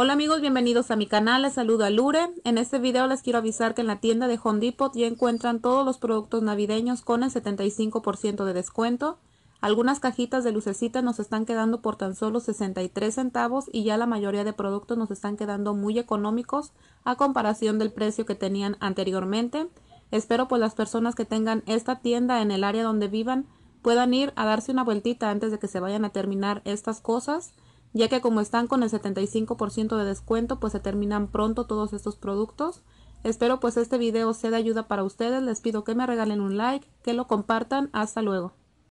Hola amigos, bienvenidos a mi canal, les saludo a Lure. En este video les quiero avisar que en la tienda de Home Depot ya encuentran todos los productos navideños con el 75% de descuento. Algunas cajitas de lucecita nos están quedando por tan solo 63 centavos y ya la mayoría de productos nos están quedando muy económicos a comparación del precio que tenían anteriormente. Espero pues las personas que tengan esta tienda en el área donde vivan puedan ir a darse una vueltita antes de que se vayan a terminar estas cosas ya que como están con el 75% de descuento, pues se terminan pronto todos estos productos. Espero pues este video sea de ayuda para ustedes, les pido que me regalen un like, que lo compartan, hasta luego.